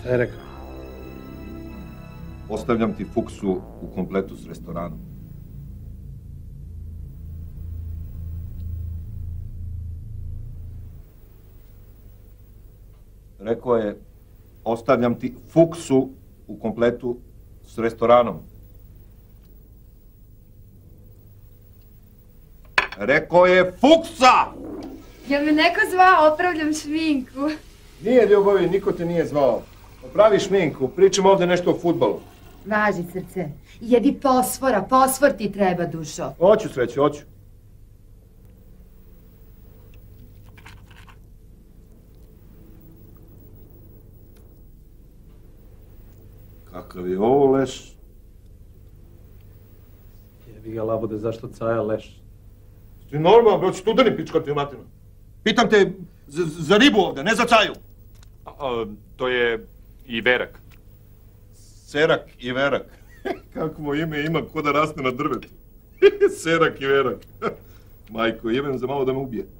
Šta je rekao? Ostavljam ti fuksu u kompletu s restoranom. Rekao je, ostavljam ti fuksu u kompletu s restoranom. Rekao je fuksa! Ja me neko zvao, opravljam šminku. Nije ljubavi, niko te nije zvao. Praviš šminku, pričamo ovde nešto o futbalu. Važi srce, jedi posvora, posvor ti treba dušo. Hoću sreće, hoću. Kakav je ovo leš? Jebi ga labode, zašto caja leš? Ti normalno, bro, ću tudeni pička u matinu. Pitam te za, za ribu ovde, ne za caju. A, a, to je И верак. Серак и верак. Какво име има, ко да расте на дрвето. Серак и верак. Майко, јебен за мало да ме убие.